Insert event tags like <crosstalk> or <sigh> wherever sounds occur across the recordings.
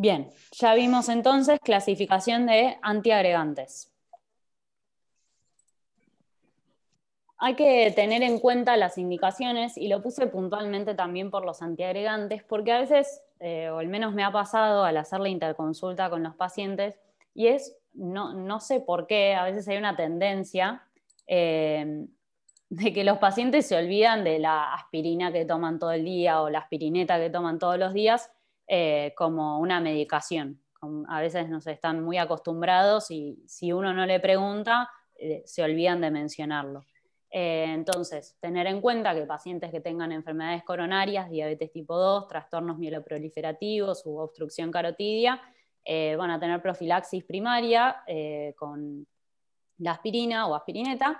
Bien, ya vimos entonces clasificación de antiagregantes. Hay que tener en cuenta las indicaciones y lo puse puntualmente también por los antiagregantes, porque a veces, eh, o al menos me ha pasado al hacer la interconsulta con los pacientes, y es, no, sé por qué, a veces hay una tendencia eh, de que los pacientes se olvidan de la aspirina que toman todo el día o la aspirineta que toman todos los días eh, como una medicación. A veces nos están muy acostumbrados y si uno no le pregunta, eh, se olvidan de mencionarlo. Eh, entonces, tener en cuenta que pacientes que tengan enfermedades coronarias, diabetes tipo 2, trastornos mieloproliferativos u obstrucción carotidia, van a tener profilaxis primaria con la aspirina o aspirineta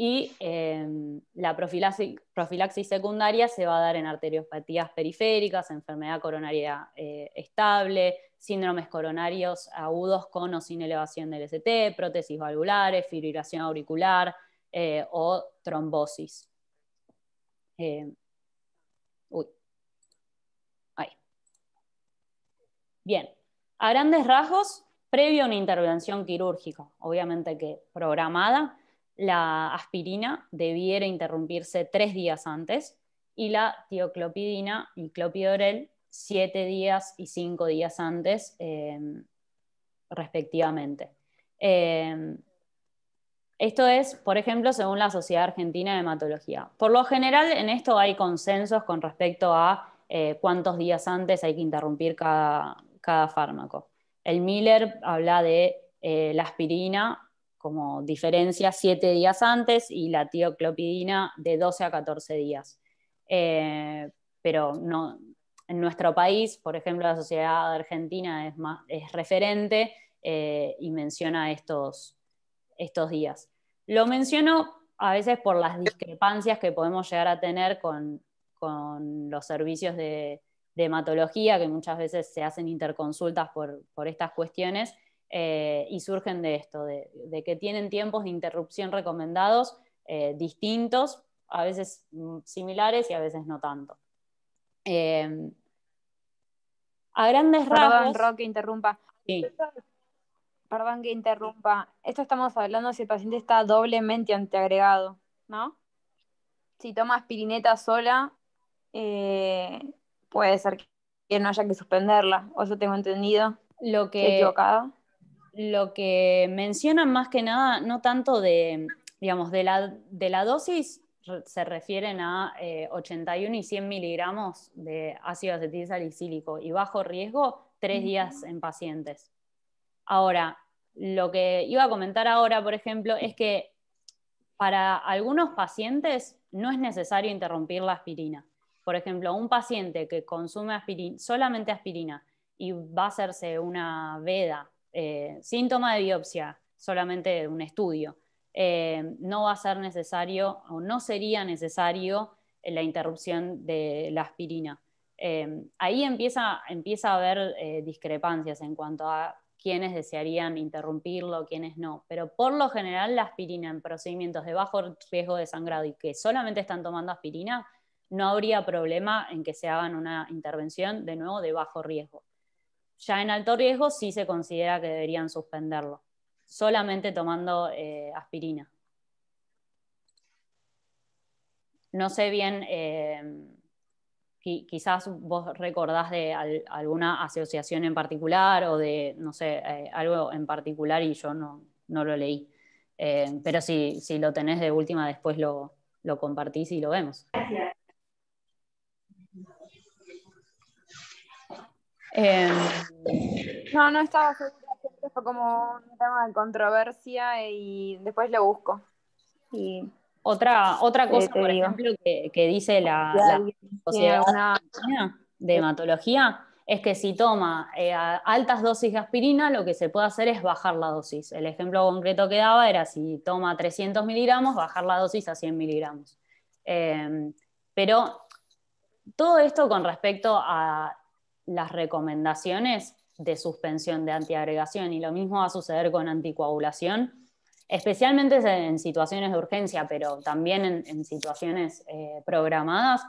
y em, la profilaxis, secundaria se va a dar en arteriopatías periféricas, enfermedad coronaria eh, estable, síndromes coronarios agudos con o sin elevación del ST, prótesis valvulares, fibrilación auricular eh, o trombosis. Eh, uy. Ahí. Bien, a grandes rasgos, previo a una intervención quirúrgica, obviamente que programada, la aspirina debiera interrumpirse tres días antes y la tioclopidina y clopidorel siete días y cinco días antes, em, respectivamente. Em, esto es, por ejemplo, según la Sociedad Argentina de Hematología. Por lo general, en esto hay consensos con respecto a eh, cuántos días antes hay que interrumpir cada, cada fármaco. El Miller habla de eh, la aspirina como diferencia 7 días antes y la tioclopidina de 12 a 14 días. Eh, pero no, en nuestro país, por ejemplo, la sociedad argentina es, referente eh, y menciona estos, días. Lo menciono a veces por las discrepancias que podemos llegar a tener con, los servicios de, hematología, que muchas veces se hacen interconsultas por estas cuestiones eh, y surgen de esto, de, que tienen tiempos de interrupción recomendados eh, distintos, a veces mm, similares y a veces no tanto. Eh, a grandes rasgos... Perdón, que interrumpa. Perdón que interrumpa. Esto estamos hablando si el paciente está doblemente antiagregado, ¿no? Si toma pirineta sola, puede ser que no haya que suspenderla, o eso tengo entendido. Lo que, equivocado lo que mencionan más que nada, no tanto de, la, dosis, se refieren a 81 eh, y 100 miligramos de ácido salicílico y bajo riesgo, tres días en pacientes. Ahora, lo que iba a comentar ahora, por ejemplo, es que para algunos pacientes no es necesario interrumpir la aspirina. Por ejemplo, un paciente que consume aspirina, solamente aspirina y va a hacerse una veda eh, síntoma de biopsia, solamente un estudio. Eh, no va a ser necesario o no sería necesario eh, la interrupción de la aspirina. ahí empieza, empieza, a haber discrepancias en cuanto a quiénes desearían interrumpirlo, quienes no. Pero por lo general la aspirina en procedimientos de bajo riesgo de sangrado y que solamente están tomando aspirina, no habría problema en que se hagan una intervención de nuevo de bajo riesgo. Ya en alto riesgo sí se considera que deberían suspenderlo, solamente tomando eh, aspirina. No sé bien, eh, quizás vos recordás de alguna asociación en particular o de, no sé, eh, algo en particular y yo no, lo leí. pero si, lo tenés de última, después lo, lo compartís y lo vemos. Gracias. Em, no, no estaba segura, fue como un tema de controversia y después lo busco. otra, otra eh, cosa, por ejemplo, que, dice la, la de Hematología es que si toma eh, altas dosis de aspirina, lo que se puede hacer es bajar la dosis. El ejemplo concreto que daba era si toma 300 miligramos, bajar la dosis a 100 miligramos. Em, pero todo esto con respecto a las recomendaciones de suspensión de antiagregación y lo mismo va a suceder con anticoagulación, especialmente en situaciones de urgencia, pero también en, situaciones eh, programadas,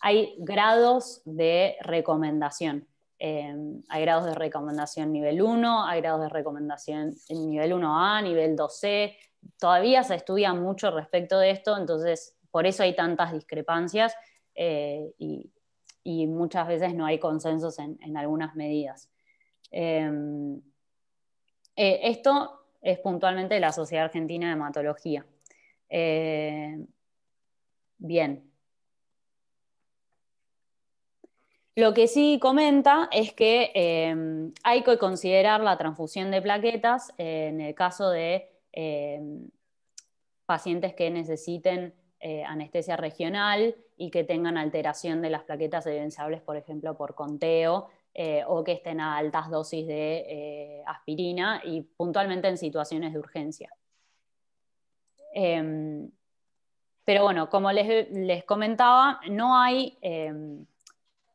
hay grados de recomendación. Em, hay grados de recomendación nivel 1, hay grados de recomendación nivel 1A, nivel 2C. Todavía se estudia mucho respecto de esto, entonces por eso hay tantas discrepancias eh, y, y muchas veces no hay consensos en, algunas medidas. Em, eh, esto es puntualmente la Sociedad Argentina de Hematología. Eh, bien. Lo que sí comenta es que em, hay que considerar la transfusión de plaquetas eh, en el caso de em, pacientes que necesiten anestesia regional, y que tengan alteración de las plaquetas evidenciables, por ejemplo, por conteo, eh, o que estén a altas dosis de eh, aspirina y puntualmente en situaciones de urgencia. Em, pero bueno, como les, les comentaba, no hay em,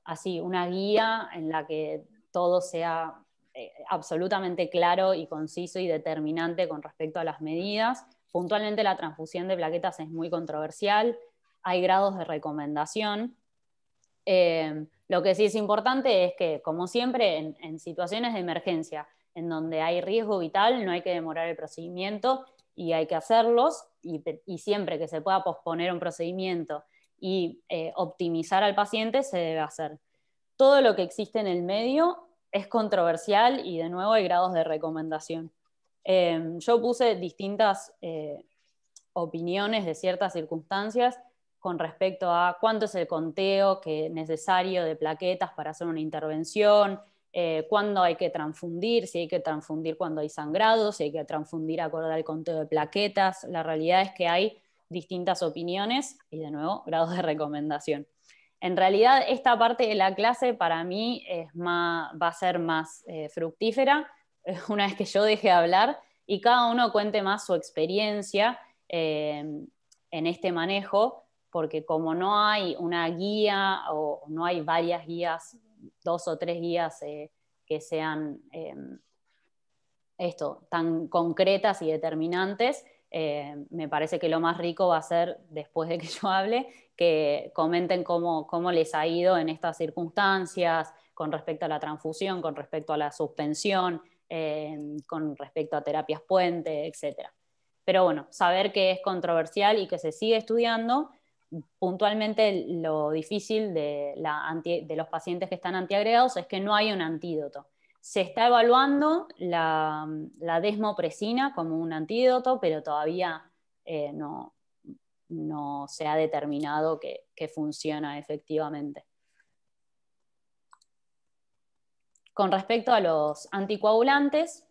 así una guía en la que todo sea eh, absolutamente claro y conciso y determinante con respecto a las medidas. Puntualmente la transfusión de plaquetas es muy controversial hay grados de recomendación. Em, lo que sí es importante es que, como siempre, en, situaciones de emergencia, en donde hay riesgo vital, no hay que demorar el procedimiento y hay que hacerlos, y, siempre que se pueda posponer un procedimiento y eh, optimizar al paciente, se debe hacer. Todo lo que existe en el medio es controversial y de nuevo hay grados de recomendación. Em, yo puse distintas eh, opiniones de ciertas circunstancias con respecto a cuánto es el conteo que necesario de plaquetas para hacer una intervención, eh, cuándo hay que transfundir, si hay que transfundir cuando hay sangrado, si hay que transfundir acorde al conteo de plaquetas. La realidad es que hay distintas opiniones y, de nuevo, <laughs> grados de recomendación. En realidad, esta parte de la clase para mí es va a ser más eh, fructífera eh, <laughs> una vez que yo deje de hablar y cada uno cuente más su experiencia en este manejo porque como no hay una guía o no hay varias guías, dos o tres guías eh, que sean em, tan concretas y determinantes, eh, me parece que lo más rico va a ser, después de que <laughs> yo hable, que comenten cómo, cómo les ha ido en estas circunstancias, con respecto a la transfusión, con respecto a la suspensión, em, con respecto a terapias puente, etc. Pero bueno, saber que es controversial y que se sigue estudiando puntualmente lo difícil de, los pacientes que están antiagregados es que no hay un antídoto. Se está evaluando la, desmopresina como un antídoto, pero todavía eh, no, se ha determinado que, funciona efectivamente. Con respecto a los anticoagulantes,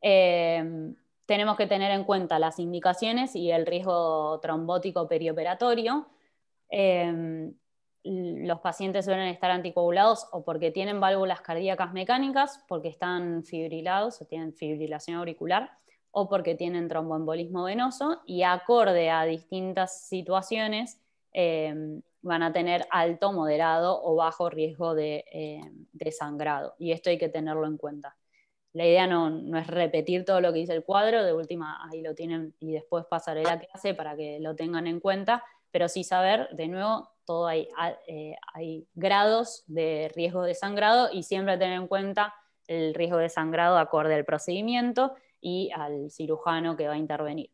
eh, tenemos que tener en cuenta las indicaciones y el riesgo trombótico perioperatorio. Em, los pacientes suelen estar anticoagulados o porque tienen válvulas cardíacas mecánicas, porque están fibrilados o tienen fibrilación auricular, o porque tienen tromboembolismo venoso y acorde a distintas situaciones em, van a tener alto, moderado o bajo riesgo de, em, sangrado. Y esto hay que tenerlo en cuenta. La idea no, no es repetir todo lo que dice el cuadro, de última ahí lo tienen y después pasaré la clase para que lo tengan en cuenta, pero sí saber, de nuevo, todo ah, eh, hay, grados de riesgo de sangrado y siempre tener en cuenta el riesgo de sangrado acorde al procedimiento y al cirujano que va a intervenir.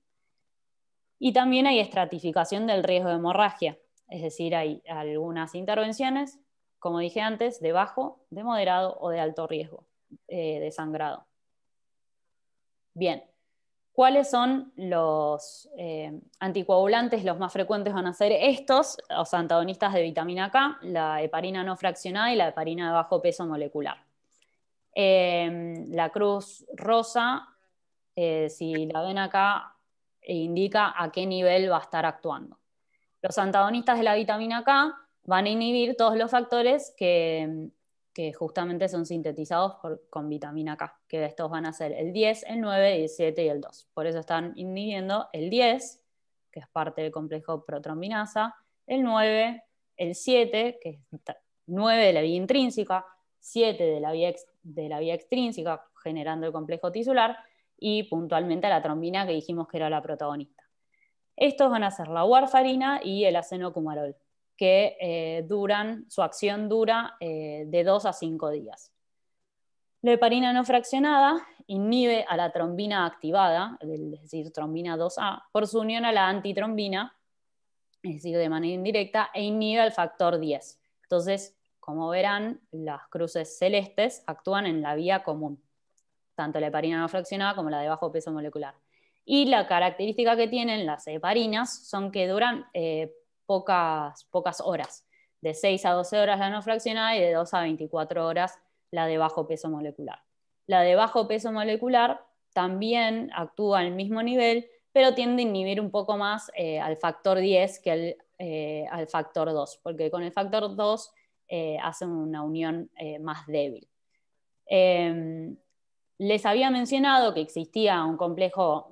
Y también hay estratificación del riesgo de hemorragia, es decir, hay algunas intervenciones, como dije antes, de bajo, de moderado o de alto riesgo eh, de sangrado. Bien, ¿Cuáles son los eh, anticoagulantes? Los más frecuentes van a ser estos, los antagonistas de vitamina K, la heparina no fraccionada y la heparina de bajo peso molecular. Em, la cruz rosa, eh, si la ven acá, indica a qué nivel va a estar actuando. Los antagonistas de la vitamina K van a inhibir todos los factores que que justamente son sintetizados con vitamina K, que estos van a ser el 10, el 9, el 7 y el 2. Por eso están inhibiendo el 10, que es parte del complejo protrombinasa, el 9, el 7, que es 9 de la vía intrínseca, 7 de la vía, de la vía extrínseca, generando el complejo tisular, y puntualmente a la trombina que dijimos que era la protagonista. Estos van a ser la warfarina y el acenocumarol que eh, duran, su acción dura eh, de 2 a 5 días. La heparina no fraccionada inhibe a la trombina activada, es decir, trombina 2A, por su unión a la antitrombina, es decir, de manera indirecta, e inhibe al factor 10. Entonces, como verán, las cruces celestes actúan en la vía común, tanto la heparina no fraccionada como la de bajo peso molecular. Y la característica que tienen las heparinas son que duran eh, pocas, pocas horas. De 6 a 12 horas la no fraccionada y de 2 a 24 horas la de bajo peso molecular. La de bajo peso molecular también actúa al mismo nivel, pero tiende a inhibir un poco más eh, al factor 10 que al eh, factor 2, porque con el factor 2 eh, hacen una unión eh, más débil. Em, les había mencionado que existía un complejo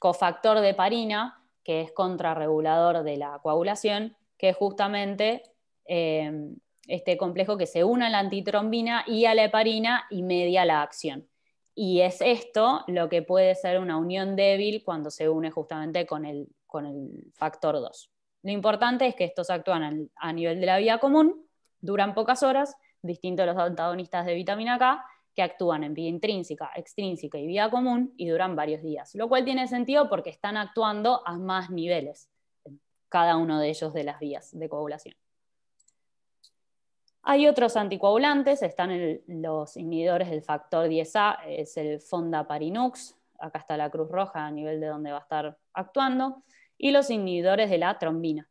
cofactor de parina, que es contrarregulador de la coagulación, que es justamente em, este complejo que se une a la antitrombina y a la heparina y media la acción. Y es esto lo que puede ser una unión débil cuando se une justamente con el, con el factor 2. Lo importante es que estos actúan a nivel de la vía común, duran pocas horas, distinto a los antagonistas de vitamina K, que actúan en vía intrínseca, extrínseca y vía común y duran varios días, lo cual tiene sentido porque están actuando a más niveles, cada uno de ellos de las vías de coagulación. Hay otros anticoagulantes, están los inhibidores del factor 10A, es el Fondaparinux, acá está la cruz roja a nivel de donde va a estar actuando, y los inhibidores de la trombina.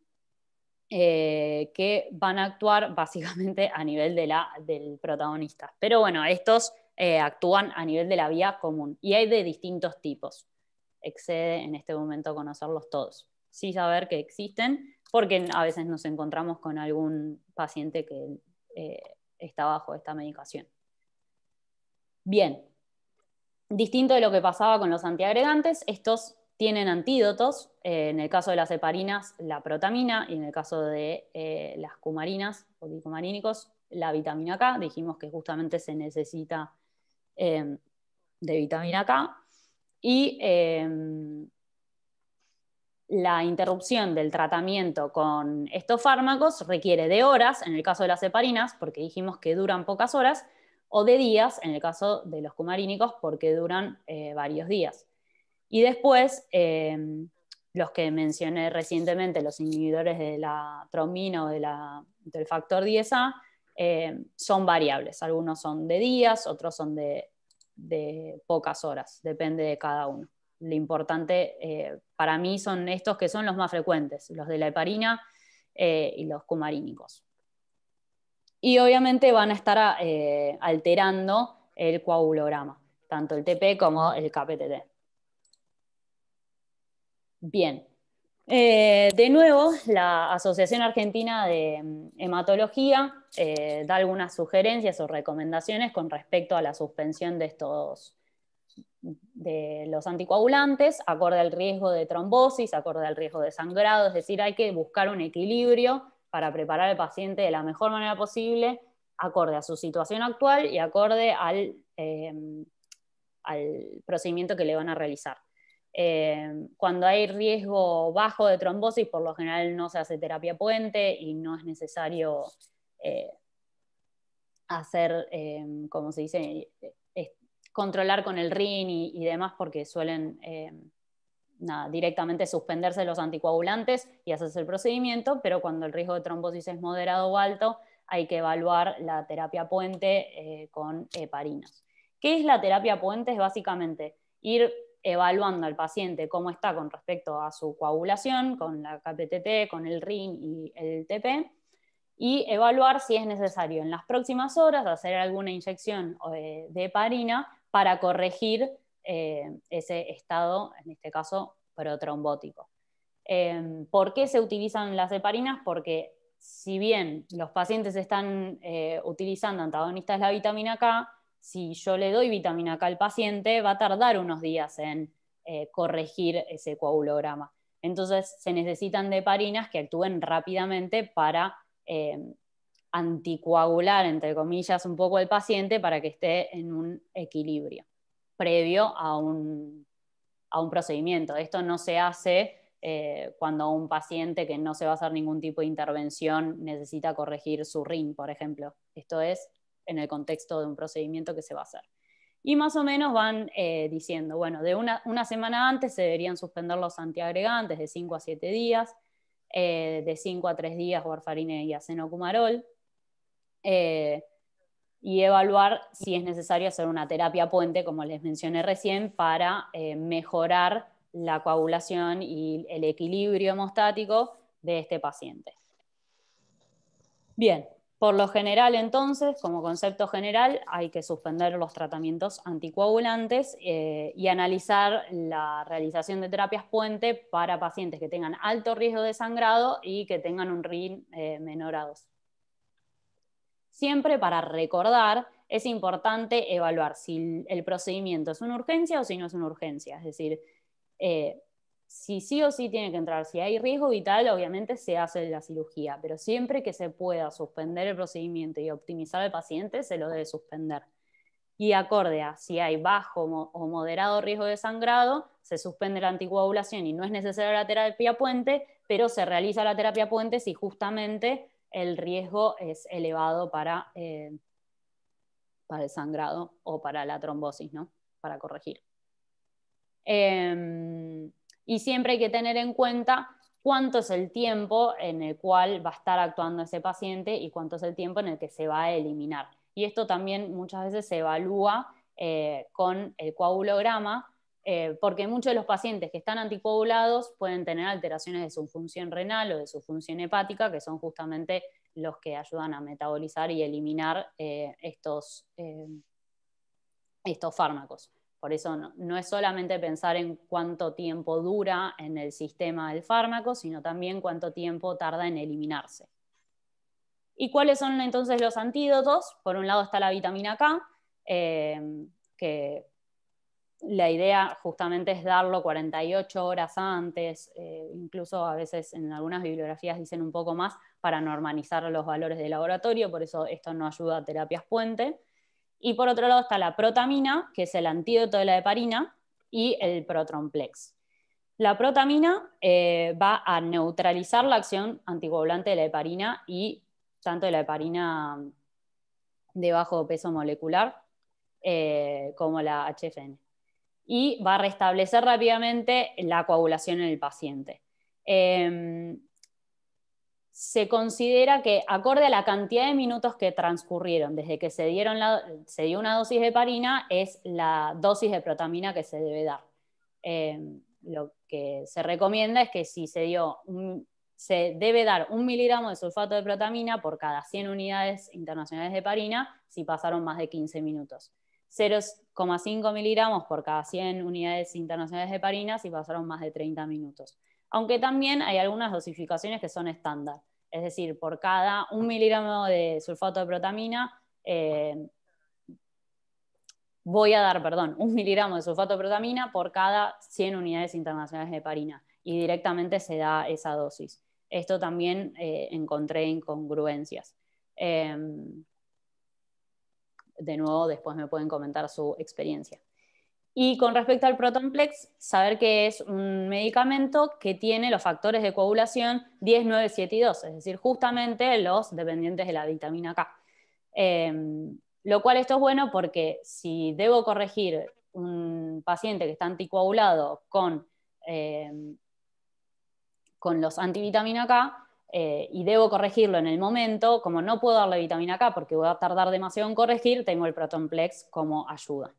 Eh, que van a actuar básicamente a nivel de la, del protagonista. Pero bueno, estos eh, actúan a nivel de la vía común y hay de distintos tipos. Excede en este momento conocerlos todos. Sí saber que existen, porque a veces nos encontramos con algún paciente que eh, está bajo esta medicación. Bien. Distinto de lo que pasaba con los antiagregantes, estos tienen antídotos, eh, en el caso de las heparinas, la protamina, y en el caso de eh, las cumarinas o dicumarínicos, la vitamina K. Dijimos que justamente se necesita em, de vitamina K. Y em, la interrupción del tratamiento con estos fármacos requiere de horas, en el caso de las heparinas, porque dijimos que duran pocas horas, o de días, en el caso de los cumarínicos, porque duran eh, varios días. Y después, eh, los que mencioné recientemente, los inhibidores de la tromina o de la, del factor 10A, eh, son variables. Algunos son de días, otros son de, pocas horas, depende de cada uno. Lo importante eh, para mí son estos que son los más frecuentes, los de la heparina y los cumarínicos. Y obviamente van a estar alterando el coagulograma, tanto el TP como el KPTT. Bien. Eh, de nuevo, la Asociación Argentina de mm, Hematología eh, da algunas sugerencias o recomendaciones con respecto a la suspensión de estos de los anticoagulantes, acorde al riesgo de trombosis, acorde al riesgo de sangrado, es decir, hay que buscar un equilibrio para preparar al paciente de la mejor manera posible, acorde a su situación actual y acorde al, eh, al procedimiento que le van a realizar. Eh, cuando hay riesgo bajo de trombosis, por lo general no se hace terapia puente y no es necesario eh, hacer, eh, como se dice, controlar con el RIN y, demás, porque suelen directamente suspenderse los anticoagulantes y hacerse el procedimiento, pero cuando el riesgo de trombosis es moderado o alto, hay que evaluar la terapia puente con heparinas. ¿Qué es la terapia puente? Es básicamente ir evaluando al paciente cómo está con respecto a su coagulación, con la KPTT, con el RIN y el TP, y evaluar si es necesario en las próximas horas hacer alguna inyección eh, de heparina para corregir eh, ese estado, en este caso protrombótico. Em, ¿Por qué se utilizan las heparinas? Porque si bien los pacientes están eh, utilizando antagonistas la vitamina K, si yo le doy vitamina K al paciente, va a tardar unos días en eh, corregir ese coagulograma. Entonces se necesitan deparinas que actúen rápidamente para eh, anticoagular, entre comillas, un poco al paciente para que esté en un equilibrio previo a un, procedimiento. Esto no se hace eh, cuando un paciente que no se va a hacer ningún tipo de intervención necesita corregir su RIN, por ejemplo. Esto es en el contexto de un procedimiento que se va a hacer. Y más o menos van eh, diciendo, bueno, de una, una, semana antes se deberían suspender los antiagregantes de 5 a 7 días, eh, de 5 a 3 días warfarina y acenocumarol, eh, y evaluar si es necesario hacer una terapia puente, como les mencioné recién, para mejorar la coagulación y el equilibrio hemostático de este paciente. Bien, por lo general, entonces, como concepto general, hay que suspender los tratamientos anticoagulantes eh, y analizar la realización de terapias puente para pacientes que tengan alto riesgo de sangrado y que tengan un RIN eh, menor a 2. Siempre para recordar, es importante evaluar si el procedimiento es una urgencia o si no es una urgencia. Es decir, eh, si sí o sí tiene que entrar, si hay riesgo vital, obviamente se hace la cirugía, pero siempre que se pueda suspender el procedimiento y optimizar al paciente, se lo debe suspender. Y acorde a si hay bajo o moderado riesgo de sangrado, se suspende la anticoagulación y no es necesaria la terapia puente, pero se realiza la terapia puente si justamente el riesgo es elevado para, eh, para el sangrado o para la trombosis, ¿no? Para corregir. Em, y siempre hay que tener en cuenta cuánto es el tiempo en el cual va a estar actuando ese paciente y cuánto es el tiempo en el que se va a eliminar. Y esto también muchas veces se evalúa eh, con el coagulograma, eh, porque muchos de los pacientes que están anticoagulados pueden tener alteraciones de su función renal o de su función hepática, que son justamente los que ayudan a metabolizar y eliminar eh, estos, estos fármacos. Por eso no, es solamente pensar en cuánto tiempo dura en el sistema el fármaco, sino también cuánto tiempo tarda en eliminarse. ¿Y cuáles son entonces los antídotos? Por un lado está la vitamina K, eh, que la idea justamente es darlo 48 horas antes, eh, incluso a veces en algunas bibliografías dicen un poco más para normalizar los valores de laboratorio, por eso esto no ayuda a terapias puente. Y por otro lado está la protamina, que es el antídoto de la heparina, y el protromplex. La protamina eh, va a neutralizar la acción anticoagulante de la heparina y tanto de la heparina de bajo peso molecular eh, como la HFN. Y va a restablecer rápidamente la coagulación en el paciente. Em, se considera que acorde a la cantidad de minutos que transcurrieron desde que se, dieron se dio una dosis de parina es la dosis de protamina que se debe dar. Eh, lo que se recomienda es que si se dio se debe dar un miligramo de sulfato de protamina por cada 100 unidades internacionales de parina si pasaron más de 15 minutos. 0,5 miligramos por cada 100 unidades internacionales de parina si pasaron más de 30 minutos aunque también hay algunas dosificaciones que son estándar, es decir, por cada un miligramo de sulfato de protamina, eh, voy a dar, perdón, un miligramo de sulfato de protamina por cada 100 unidades internacionales de parina y directamente se da esa dosis. Esto también eh, encontré incongruencias. Em, de nuevo, después me pueden comentar su experiencia. Y con respecto al Protonplex, saber que es un medicamento que tiene los factores de coagulación 10, 9, 7 y 2, es decir, justamente los dependientes de la vitamina K. Em, lo cual esto es bueno porque si debo corregir un paciente que está anticoagulado con, em, con los antivitamina K, eh, y debo corregirlo en el momento, como no puedo darle vitamina K porque voy a tardar demasiado en corregir, tengo el Protonplex como ayuda.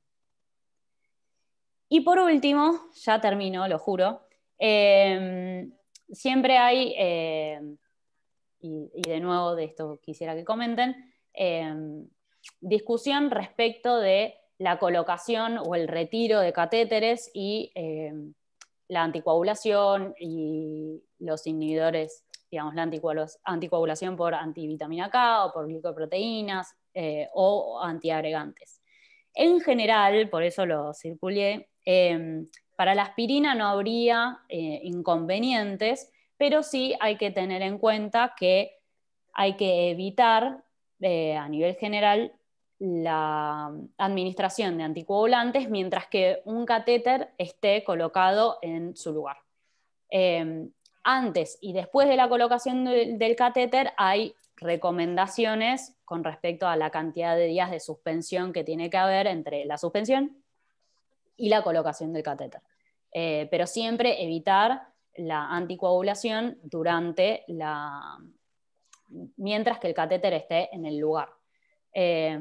Y por último, ya termino, lo juro, em, siempre hay, em, y, de nuevo de esto quisiera que comenten, em, discusión respecto de la colocación o el retiro de catéteres y la anticoagulación y los inhibidores, digamos, la anticoagulación por antivitamina K o por glicoproteínas eh, o antiagregantes. En general, por eso lo circulé, em, para la aspirina no habría eh, inconvenientes, pero sí hay que tener en cuenta que hay que evitar eh, a nivel general la administración de anticoagulantes mientras que un catéter esté colocado en su lugar. Em, antes y después de la colocación del, catéter hay recomendaciones con respecto a la cantidad de días de suspensión que tiene que haber entre la suspensión y la colocación del catéter. Eh, pero siempre evitar la anticoagulación durante la mientras que el catéter esté en el lugar. Eh,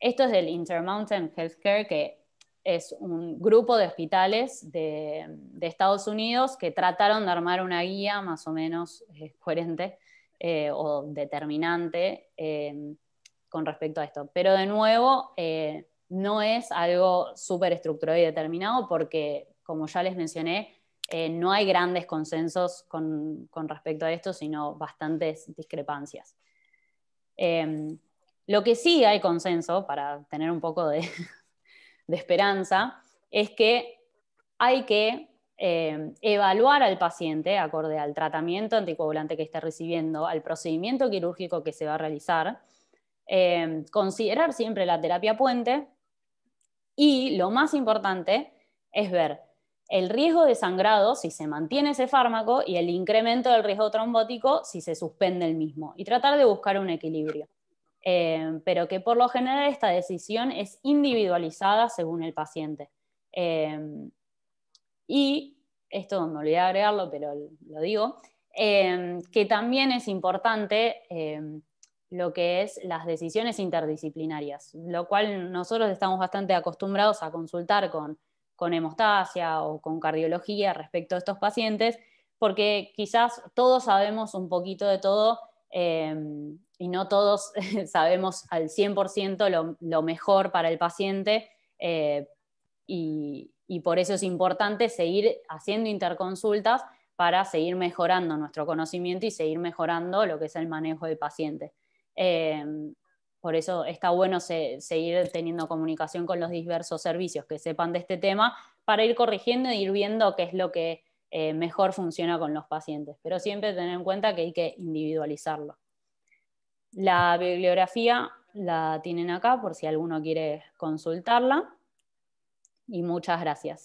esto es del Intermountain Healthcare, que es un grupo de hospitales de, Estados Unidos que trataron de armar una guía más o menos eh, <laughs> coherente eh, o determinante em, con respecto a esto. Pero de nuevo, eh, no es algo súper estructurado y determinado porque, como ya les mencioné, no hay grandes consensos con, con, respecto a esto, sino bastantes discrepancias. Em, lo que sí hay consenso, para tener un poco de, <laughs> de esperanza es que hay que eh, evaluar al paciente acorde al tratamiento anticoagulante que está recibiendo, al procedimiento quirúrgico que se va a realizar, eh, considerar siempre la terapia puente y lo más importante es ver el riesgo de sangrado si se mantiene ese fármaco y el incremento del riesgo trombótico si se suspende el mismo y tratar de buscar un equilibrio. Eh, pero que por lo general esta decisión es individualizada según el paciente. Eh, y, esto me olvidé agregarlo, pero lo digo, eh, que también es importante lo que es las decisiones interdisciplinarias, lo cual nosotros estamos bastante acostumbrados a consultar con, con hemostasia o con cardiología respecto a estos pacientes, porque quizás todos sabemos un poquito de todo y no todos <laughs> sabemos al 100% lo, mejor para el paciente eh, y, por eso es importante seguir haciendo interconsultas para seguir mejorando nuestro conocimiento y seguir mejorando lo que es el manejo del paciente. Eh, por eso está bueno seguir teniendo comunicación con los diversos servicios que sepan de este tema para ir corrigiendo e ir viendo qué es lo que eh, mejor funciona con los pacientes. Pero siempre tener en cuenta que hay que individualizarlo. La bibliografía la tienen acá por si alguno quiere consultarla. Y muchas gracias.